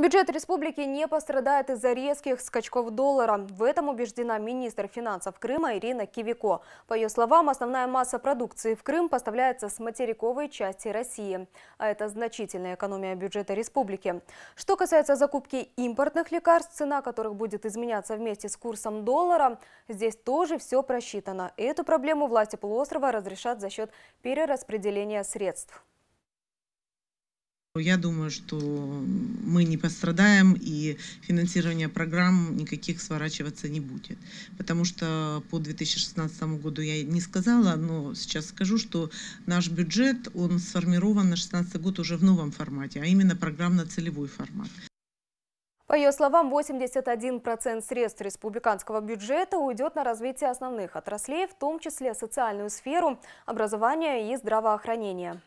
Бюджет республики не пострадает из-за резких скачков доллара. В этом убеждена министр финансов Крыма Ирина Кивико. По ее словам, основная масса продукции в Крым поставляется с материковой части России. А это значительная экономия бюджета республики. Что касается закупки импортных лекарств, цена которых будет изменяться вместе с курсом доллара, здесь тоже все просчитано. Эту проблему власти полуострова разрешат за счет перераспределения средств. Я думаю, что мы не пострадаем и финансирование программ никаких сворачиваться не будет. Потому что по 2016 году я не сказала, но сейчас скажу, что наш бюджет, он сформирован на 2016 год уже в новом формате, а именно программно-целевой формат. По ее словам, 81% средств республиканского бюджета уйдет на развитие основных отраслей, в том числе социальную сферу, образование и здравоохранение.